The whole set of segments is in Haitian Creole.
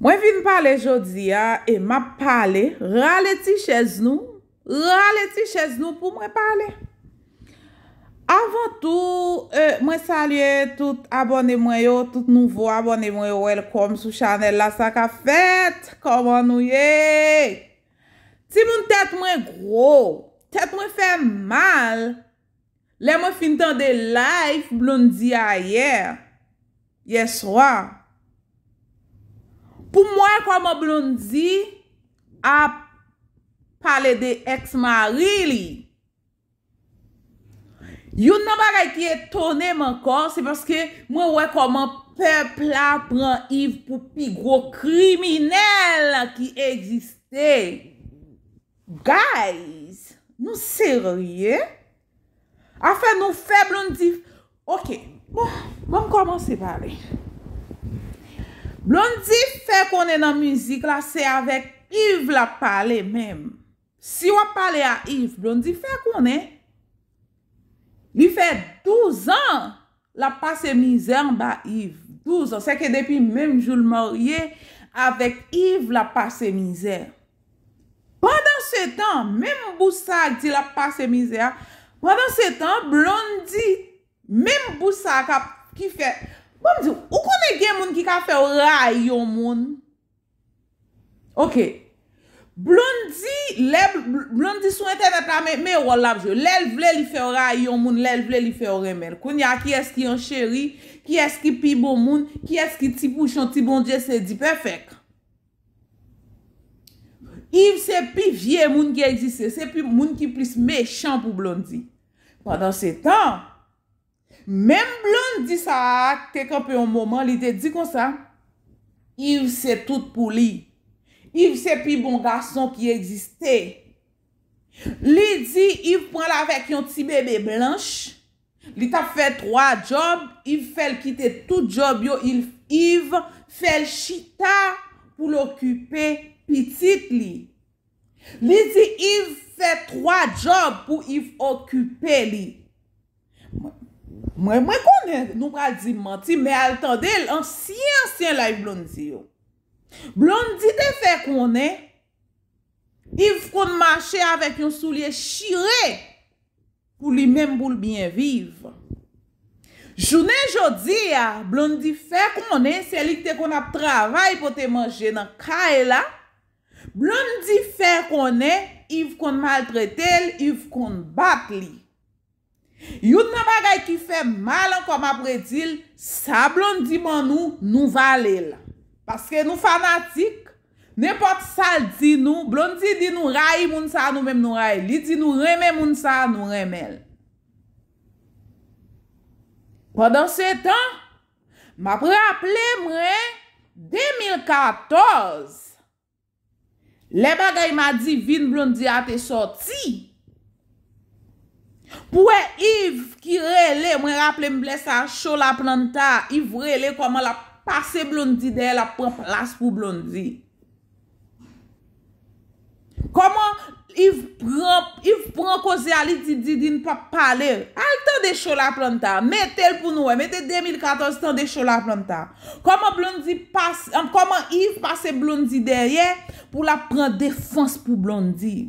Mwen vin pale jodi ya, e ma pale, rale ti chez nou, rale ti chez nou pou mwen pale. Avantou, e, mwen salye tout abonemoy yo, tout nouvo abonemoy yo, welcome sou chanel la Saka Fete, koman nou ye. Ti moun tet mwen gro, tet mwen fe mal, le mwen fin tan de life blon di a ye, ye swan. Pou mwen kwa mwen blondi a pale de ex-mari li. You nan ba ray ki etone man kor, se paske mwen wekoman pepla praniv pou pi gro kriminel ki egiste. Guys, nou se rye. Afen nou fe blondi. Ok, bon, bon, mwen kwa mwen se pale. Blondie fè konè nan mizi klasè avèk Yves la pale mèm. Si wap pale a Yves, Blondie fè konè. Li fè 12 an la pase mizè an ba Yves. 12 an. Seke depi mèm joul morye avèk Yves la pase mizè. Pendan se tan, mèm Boussac di la pase mizè an. Pendan se tan, Blondie mèm Boussac ki fè... Bon, ou konen gen moun ki ka fe oray yon moun? Ok. Blondie sou enten atame, mè wò labjò. Lèl vle li fe oray yon moun, lèl vle li fe oray mèl. Kon ya ki eski yon chéri, ki eski pi bon moun, ki eski ti bouchan, ti bon dje se di pefek. Yiv se pi vie moun gen jise, se pi moun ki plis mechan pou blondie. Padan se tan... Mem blonde di sa, tek anpe yon mouman, li te di kon sa. Yiv se tout pou li. Yiv se pi bon gason ki egziste. Li di, yiv pon la vek yon ti bebe blanche. Li ta fe troa job, yiv fel kite tout job yo. Yiv fel chita pou l'okupe pitit li. Li di, yiv fe troa job pou yiv okupe li. Mwen mwen konen nou pral di mati, me al tan del, ansyen ansyen la yon blondi yo. Blondi te fè konen, yon fkon manche avèk yon sou liye shire, pou li menm boul byen viv. Jounen jodi ya, blondi fè konen, se li te kon ap travay pou te manje nan ka e la, blondi fè konen, yon fkon maltre tel, yon fkon bat li. Yout nan bagay ki fè mal an kom apre dil, sa blondi man nou nou val el. Paske nou fanatik, nepot sal di nou, blondi di nou rayi moun sa nou mem nou rayi, li di nou reme moun sa nou remel. Kwa dan se tan, ma pre aple mre 2014, le bagay ma di vin blondi ate sorti. Pouè Yves ki rele, mwen rappele mblè sa chola planta, Yves rele koman la pase blondi derye la pran pras pou blondi. Koman Yves pran koze ali didi di npa pale, al tan de chola planta, metel pou noue, metel 2014 tan de chola planta. Koman Yves pase blondi derye pou la pran defans pou blondi.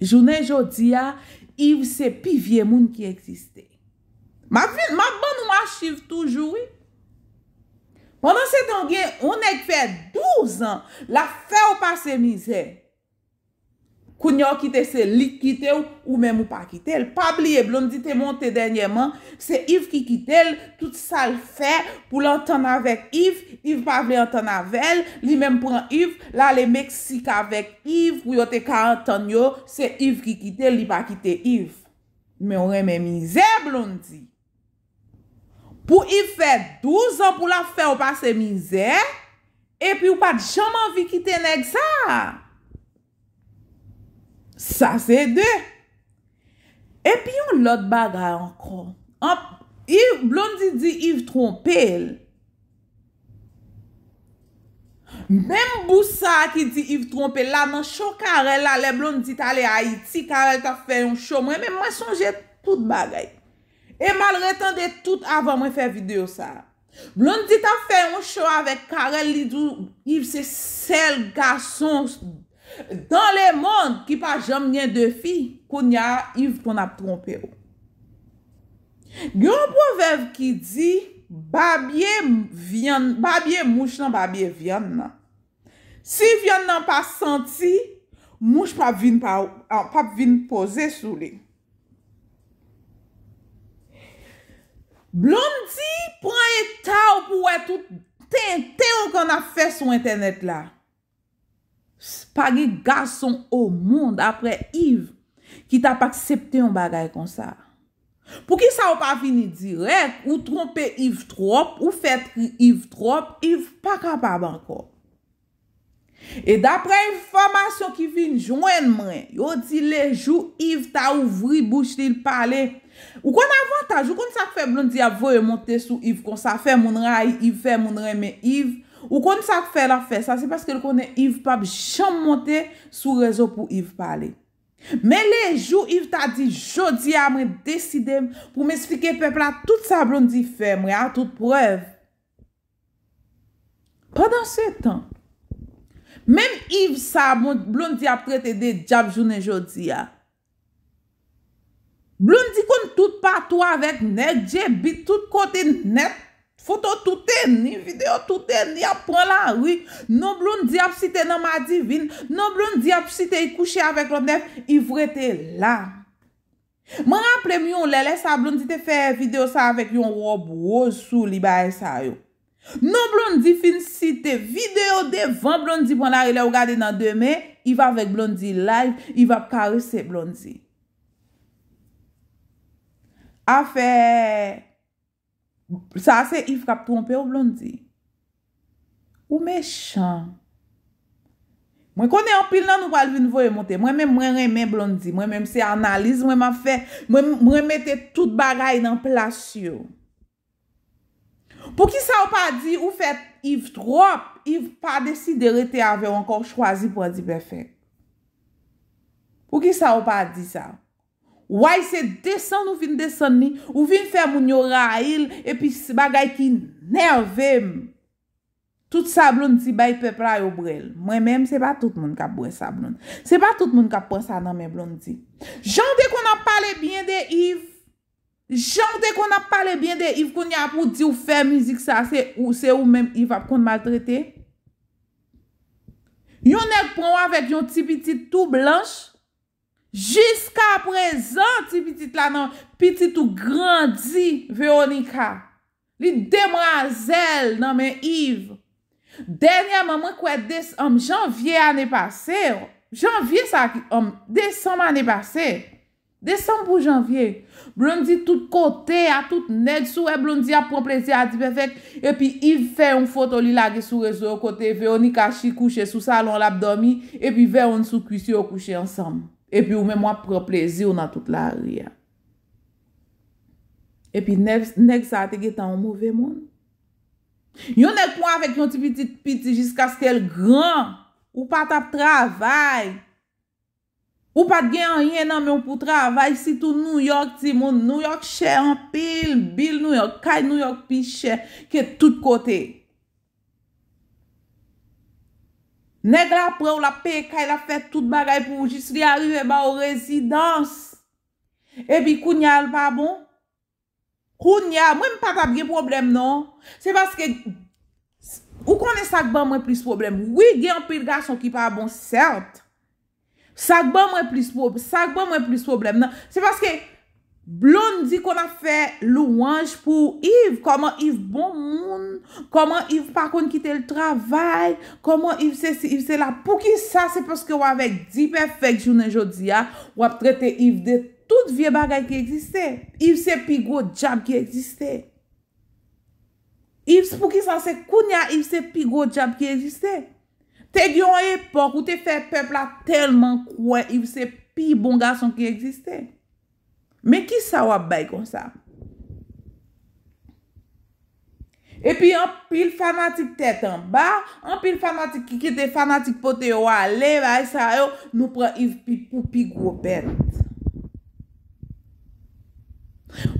Jounen jodi ya, yiv se pi vie moun ki eksiste. Ma bon ou ma chiv toujou? Pendan se ton gen, ou nek fe 12 an, la fe ou pa se mizè. pou nyon kite se lik kite ou, ou men mou pa kite el. Pabli e blondi te monte denyeman, se Yves ki kite el, tout sa l fe pou l an ton avek Yves, Yves pabli an ton avek el, li menm pou an Yves, la le Meksika avek Yves, pou yote ka an ton yo, se Yves ki kite el, li pa kite Yves. Men wè men mizè, blondi. Pou Yves fe 12 an pou la fe ou pa se mizè, e pi ou pa di chanman vi kite nek sa. Sa se de. E pi yon lot bagay an kron. Blondi di Yves Trompel. Mem Boussa ki di Yves Trompel la nan show Karel la le. Blondi di tale Haiti. Karel ta fe yon show mwen. Men mwen sonje tout bagay. E mal reten de tout avan mwen fe video sa. Blondi ta fe yon show avek Karel. Yves se sel gason blondi. Dan le moun ki pa jom nyen defi, koun ya yiv kon ap trompe ou. Gyon pou vev ki di, babye mouch nan babye vyon nan. Si vyon nan pa santi, mouch pap vin pose sou li. Blon di, pran e ta ou pou wè tout ten te ou kon ap fè sou internet la. Pari gason ou moun apre Yves ki ta pa ksepte yon bagay kon sa. Pou ki sa ou pa vini direk ou trompe Yves trop ou fet yon Yves trop, Yves pa kapab anko. E dapre yon formasyon ki vini jounen mwen, yo di le jou Yves ta ouvri bou chte yon pale. Ou kon avantage, ou kon sa feblon di avoye monte sou Yves kon sa fe moun ray, Yves fe moun ray men Yves. Ou kon sa fè la fè sa, se paske lè konè Yves pap chan montè sou rezo pou Yves palè. Mè lè jou Yves ta di jodi amre desidèm pou m'esfike pepla tout sa blondi fèmre a tout prev. Padan se tan, mèm Yves sa blondi apre te de jab jounè jodi ya. Blondi kon tout patou avèk net, jè bit tout kote net. Foto touten, ni video touten, ni ap pon la wik. Non blondi ap site nan ma divin. Non blondi ap site i kouche avèk lopnev, i vwete la. Man ap plèm yon lè lè sa blondi te fè video sa avèk yon rob wosou li baye sa yon. Non blondi fin site video devan blondi pon la wile wogade nan demè, i va avèk blondi live, i va ap karese blondi. Afèèèèèèè. Sa se Yves kap trompe ou blondi? Ou mechan? Mwen kone an pil nan nou valvi nou vo e monte. Mwen men mwen remen blondi. Mwen men mse analiz. Mwen mette tout bagay nan plasyon. Pou ki sa ou pa di ou fet Yves trop? Yves pa desi de rete ave ankor chwazi pou a di pefek. Pou ki sa ou pa di sa? Pou ki sa ou pa di sa? Ouay se desan ou vin desan ni, ou vin fe moun yo ra il, e pi si bagay ki nervem. Tout sa blondi bay pepla yo brel. Mwen menm se pa tout moun ka bre sa blondi. Se pa tout moun ka pre sa nan men blondi. Jan de kon ap pale bien de Yves. Jan de kon ap pale bien de Yves kon nye ap ou di ou fe mizik sa, se ou menm Yves ap kon maltrete. Yon ek pon wavet yon ti biti tou blanche. Jiska prezant ti pitit la nan, pitit ou grandi Veonika. Li demra zel nan men Yves. Dernya maman kwe desan, janvye ane pase. Oh. Janvye sa ki, desanm ane pase. Desanm pou janvye. Blondi tout kote, a tout neg sou, e blondi a promplezi a dipefek. E pi Yves fe yon foto li lage sou rezo kote, Veonika chi kouche sou salon labdomi, e pi Veon sou kouche yon kouche ansam. E pi ou men mwa pre plezi ou nan tout la ria. E pi nek sa ate getan ou mouve moun. Yo nek mwa avek nou ti piti piti jiska skel gran. Ou pat ap travay. Ou pat gen an yen nan mwen pou travay. Si tou New York ti moun. New York chè an pil. Bil New York. Kay New York pi chè. Kè tout kote. Neg la pre ou la pek, ka y la fet tout bagay pou bon? moujistri, non? bon, a rive ba ou rezidans. Ebi, kou nyal pa bon? Kou nyal, mwen pa tabge problem nan? Se baske, ou konen sak ban mwen plis problem? Oui, gen anpe l gason ki pa bon, cert. Sak ban mwen plis problem, sak ban mwen plis problem nan? Se baske, se baske, Blon di kon a fe louange pou Yves. Koman Yves bon moun. Koman Yves pa kon kite l travay. Koman Yves se la pou ki sa se poske wavek di pefek jounen jodia. Wap trete Yves de tout vie bagay ki egziste. Yves se pi go jab ki egziste. Yves pou ki sa se koun ya Yves se pi go jab ki egziste. Te gyon epok ou te fe pepla telman kwen Yves se pi bon gason ki egziste. Men ki sa wap bay kon sa? E pi an pil fanatik tèt an ba, an pil fanatik ki kite fanatik pote yo a lev ay sa yo, nou pre yiv pi poupi gwo bènd.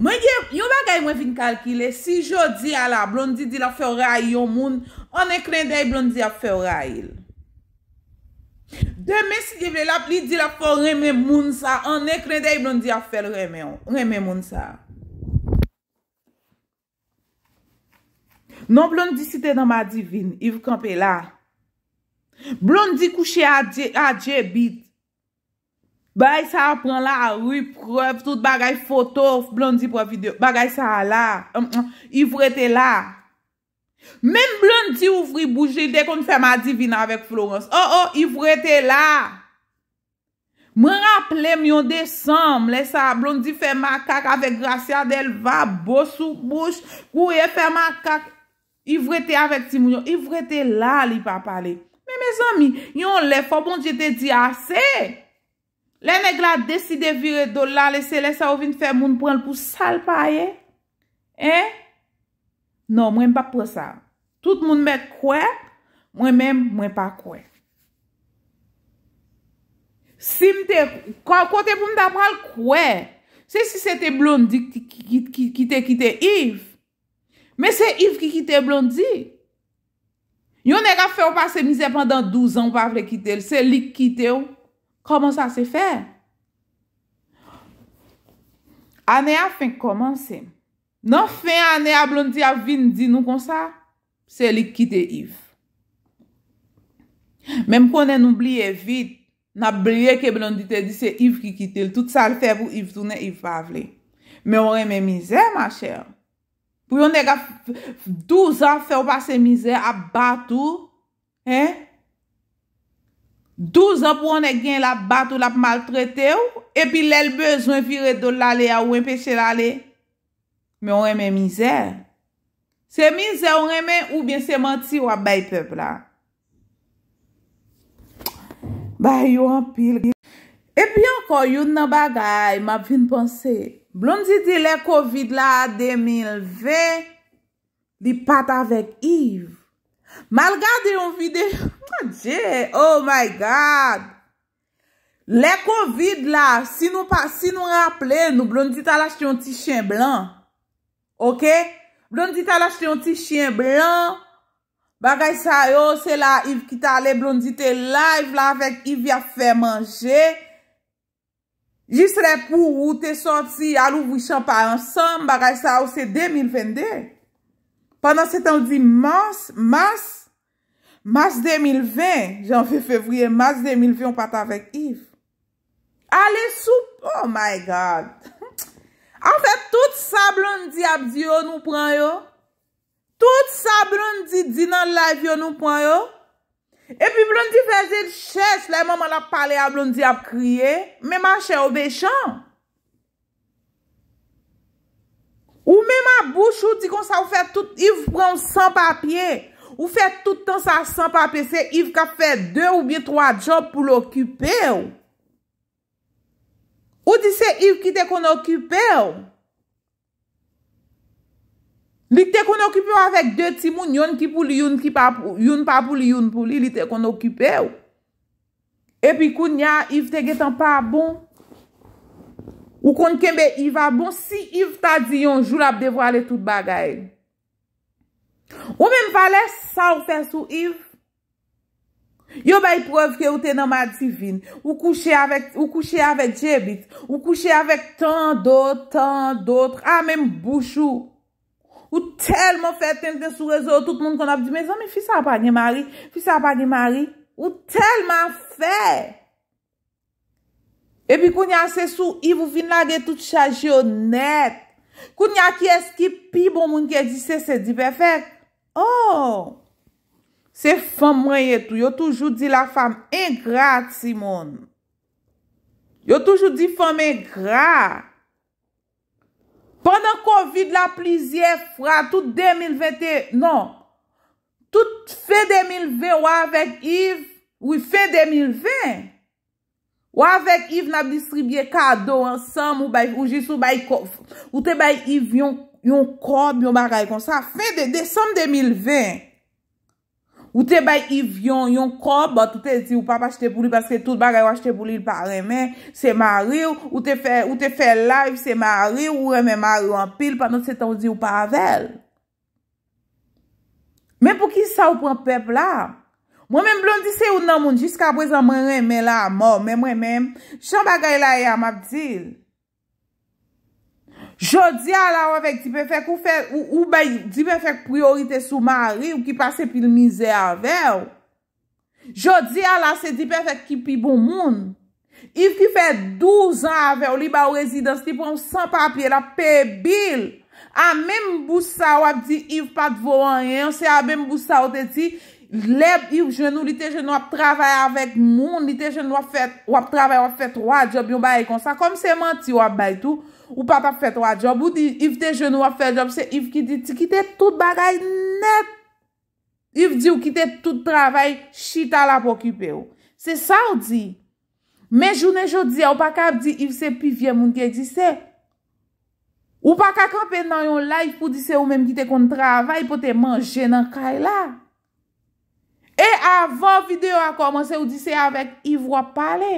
Men gen, yon bagay mwen vin kalkile, si jodi ala blondi dil a fe oray yo moun, an ek lende yon blondi a fe oray il. Teme si jive lap li di la for reme moun sa. An ek lende yi blondi a fel reme yon. Reme moun sa. Non blondi si te nan ba divin. Yiv kanpe la. Blondi kouche a dje bit. Bay sa apran la a rip. Prev tout bagay foto. Blondi pre video. Bagay sa la. Mm, mm, Yiv rete la. Men blondi ouvri boujil de kon fè ma divina avèk Florens. Oh, oh, ivre te la. Mwen rapple myon de sam. Lè sa blondi fè ma kak avèk Gratia Delva. Bo souk bouj. Kouye fè ma kak. Ivre te avèk Timounion. Ivre te la li pa pale. Men mè zami, yon lè fò bon jete di asè. Lè neg la deside vire do la. Lè se lè sa ouvin fè moun pran pou sal paye. Eh? Eh? Non, mwen pa pou sa. Tout moun mè kwe, mwen mè mwen pa kwe. Si mte, kwa te pou mta pral kwe, se si se te blondi ki te kite Yves, mè se Yves ki kite blondi, yon e gafè ou pa se mizè pandan douz an pa vle kite l, se lik kite ou, koman sa se fè? Ane a fin koman se m. Nan fey ane a blondi a vin di nou konsa, se li kite Yves. Mem konen oubliye vit, nan oubliye ke blondi te di se Yves ki kite, l tout sa l fey pou Yves toune Yves pa vle. Men orè men mizè, ma chèl. Pou yon e gaf, douz an fè ou pa se mizè ap batou, he? Douz an pou yon e gen l ap batou, l ap maltrete ou, e pi l el bezwen vire do l alè a ou empèche l alè. Me yon reme mizè. Se mizè, yon reme ou bien se manti wap bay pep la. Bay yon pil. E pi ankon, yon nan bagay, m ap vin panse. Blondi ti le COVID la 2020, di pat avèk Yves. Malgade yon vide, oh my God! Le COVID la, si nou rapple, nou blondi tala chè yon ti chen blan. Ok? Blondie ta la chle yon ti chien blan. Bagay sa yo, se la Yves ki ta ale. Blondie te live la vek Yves ya fe manje. Jisre pou ou te soti alou vwishan pa ansan. Bagay sa yo, se 2022. Pendan se tan di mars, mars. Mars 2020. Jan ve fevriye, mars 2020. On pata vek Yves. Ale soupe. Oh my God. sa blondi ap di yo nou pran yo, tout sa blondi di nan live yo nou pran yo, epi blondi feze l ches, la e maman la pale a blondi ap kriye, menman chen ou bè chan, ou menman bouch ou di kon sa ou fe tout, yiv pran ou san papye, ou fe tout an sa san papye, se yiv ka fe de ou bin troa job pou l okype yo, ou di se yiv kite kon l okype yo, Li te kon okipe ou avèk dè timoun yon ki pou li yon ki pa pou li yon pou li li te kon okipe ou. Epi kou nya, Yves te getan pa bon. Ou kon kembe Yves a bon si Yves ta di yon joul ap devwa le tout bagay. Ou mèm pale sa ou fè sou Yves. Yo bay pov ke ou te nan mad sivin. Ou kouche avèk djebit. Ou kouche avèk tan dot, tan dot. A mèm bouchou. Ou telman fè, tenk de sou rezo, tout moun kon ap di me zan, mi fisa ap agi mari, fisa ap agi mari. Ou telman fè. E pi koun ya se sou, i vou vin la de tout chaj yo net. Koun ya ki eski pi bon moun ki e di se se di pe fè. Fè, oh, se fè mwenye tou, yo toujou di la fèm engrat Simon. Yo toujou di fèm engrat. Pendan kovid la plizye fra, tout 2020, nan, tout fe 2020, wav ek Yves, wif fe 2020, wav ek Yves nan distribye kado ansam ou jisou bay Yves yon kob, yon bagay kon sa, fe de desam 2020. Ou te bay yon yon kobot, ou te zi ou papa chete boulil paske tout bagay wache chete boulil pa remen, se ma riu, ou te fe live se ma riu, ou remen ma riu an pil panon se ton zi ou pa avel. Men pou ki sa ou pran pep la? Mwen men blondise ou nan moun jiska apwe zan mwen remen la a mor, men mwen men, chan bagay la e a map zil? Jodi ala wèk ti pe fèk ou bè di pe fèk priorite sou mari ou ki pase pil mizè a vèw. Jodi ala se di pe fèk ki pi bon moun. Iv ki fèk douz an a vèw li ba ou rezidansi ti pou an san papye la pe bil. A mèm bousa wèk di Iv pat vò an yè, an se a mèm bousa wèk te ti... lep yon jenou li te jenou ap travay avèk moun, li te jenou ap travay ap fet waj job yon bay kon sa, kom se manti wap bay tou, ou pat ap fet waj job, ou di yon jenou ap fet waj job se, yon ki te tout bagay net, yon di yon ki te tout travay, chita la pou kipe ou. Se sa ou di? Me jounen jodi, ou pa ka ap di yon se pi vye moun ke di se? Ou pa ka kapè nan yon la, pou di se ou menm ki te kon travay pou te manje nan kay la? E avan videyo a komanse ou di se avek ivwa pale.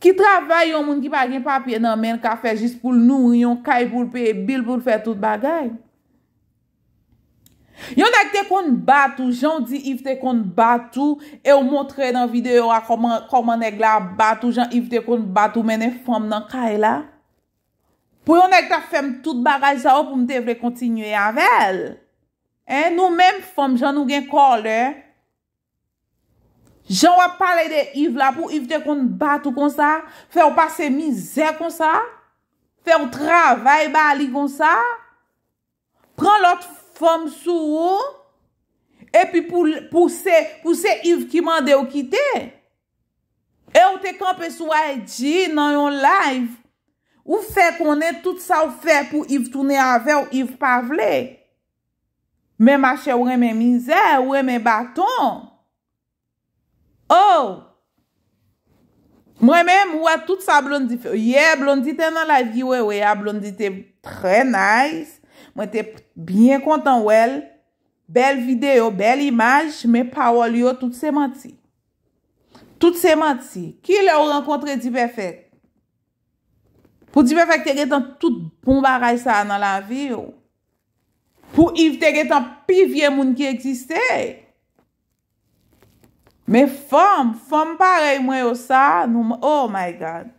Ki travay yon moun ki bagen papye nan men ka fejist pou l nou yon kay pou l pe bil pou l fe tout bagay. Yon ek te kon batou, jan di if te kon batou, e ou montre nan videyo a koman ek la batou, jan if te kon batou men e fom nan kay la. Po yon ek ta fem tout bagay sa ou pou mte vle kontinye avel. Eh, nou mèm fòm jan nou gen kòl, lè. Eh. Jan wap pale de Yves la pou Yves te kon batou kon sa, fè ou pase mizè kon sa, fè ou travay bali kon sa, pran lot fòm sou ou, epi pou se Yves ki mande ou kite, e ou te kon pe sou a edi nan yon live, ou fè konen tout sa ou fè pou Yves toune avè ou Yves pa vle, e? Mè mache wè mè mizè, wè mè baton. Oh! Ou, mwè mè mwè tout sa blondi fè. Ye, blondi te nan la vi wè, wè ya blondi te pre nice. Mwen te byen kontan wèl. Bel video, bel imaj, mè pa wòl yo tout se manti. Tout se manti. Ki lè ou renkontre Dibéfek? Pou Dibéfek te retan tout bon baray sa nan la vi, ou. Pou yiv teke tan pi vie moun ki eksiste. Me fom, fom parey mwen yo sa. Oh my God.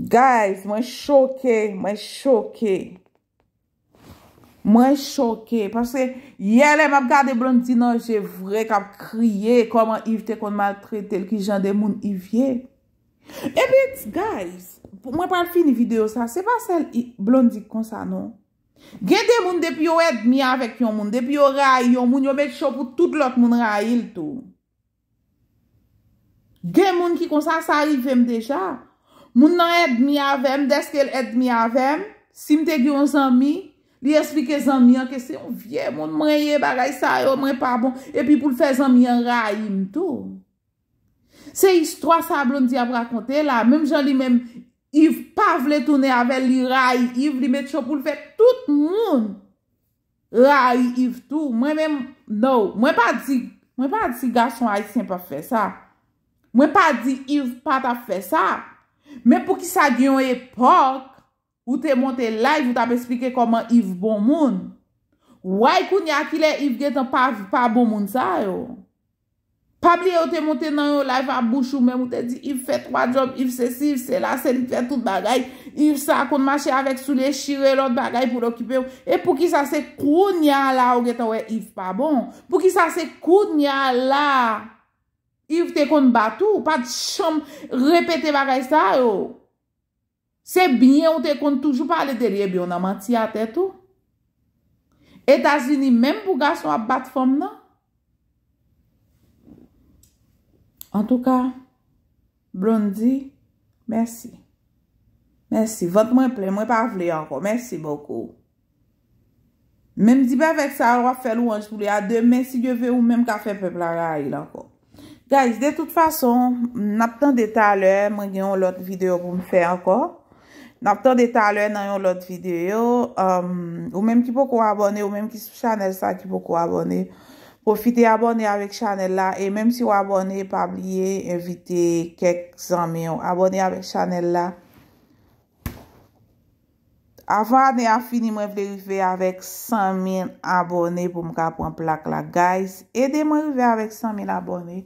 Guys, mwen choke, mwen choke. Mwen choke. Paske yele m ap gade blondi nan jè vre kap kriye koman yiv te kon matre tel ki jan de moun yiv ye. E bet, guys, mwen pan fin videyo sa. Se pa sel blondi konsa nou? Gè de moun depi yo edmi avèk yon moun, depi yo ray yon moun, yo mèk chòp ou tout lòk moun rayil tou. Gè moun ki konsa sa yivèm deja, moun nan edmi avèm, deske el edmi avèm, simte gyon zami, li esplike zami an kesè yon vie moun, mreye bagay sa yon mre pabon, epi pou l fè zami an rayim tou. Se istwa sa blon di ap rakonte la, mèm jan li mèm... Iv pa vle tounen avè li ray, iv li met chò pou l fè tout moun. Ray, iv tou, mwen mèm, nou, mwen pa di, mwen pa di gasson ay sempè fè sa. Mwen pa di, iv pa ta fè sa. Mè pou ki sa gè yon epok, ou te monte live, ou ta p'esplike koman iv bon moun. Wè kou nyakile, iv gè tan pa bon moun sa yo. Pabli yo te mouten nan yo laif an bouchou men mouten di, if fe 3 job, if se si, if se la, se li fe tout bagay, if sa kon mache avek soule, shire lot bagay pou lo kipe yo, e pou ki sa se koun ya la ou geta we, if pa bon, pou ki sa se koun ya la, if te kon batou, pa di chom repete bagay sa yo, se bine yo te kon toujou pa ale terye biyo nan mati a tetou, e tas vini menm pou gason ap bat fom nan, An tou ka, Blondie, mersi. Mersi, vot mwen ple, mwen pa vle anko. Mersi bokou. Men mdi be vek sa, wafel ou anj pou le adem, men si je ve ou menm ka fe pepla ray la anko. Gaj, de tout fason, nap ton deta lè, mwen gen yon lot videyo kou mwen fe anko. Nap ton deta lè nan yon lot videyo. Ou menm ki pou kou abone, ou menm ki sou chanel sa ki pou kou abone. Profite abone avèk chanel la. E mèm si ou abone, pa miye evite kek zanmè ou. Abone avèk chanel la. Avan anè a fini mwen vle rive avèk 100.000 abone pou mwen ka pon plak la. Guys, edè mwen rive avèk 100.000 abone.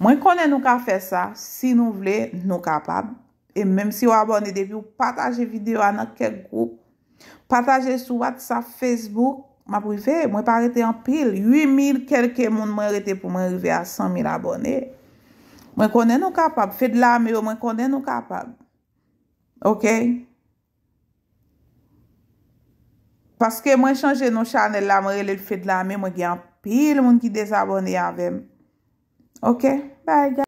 Mwen konè nou ka fè sa, si nou vle nou ka pad. E mèm si ou abone, devyo pataje videyo anè kek group. Pataje sou WhatsApp, Facebook. Ma pou ve, mwen pa rete an pil. 8000 kelke moun mwen rete pou mwen reve a 100000 abonè. Mwen konen nou kapab. Fè de la mè ou mwen konen nou kapab. Ok? Paske mwen chanje nou chanel la mwen rele fè de la mè. Mwen ge an pil moun ki desabonè avèm. Ok? Bye guys!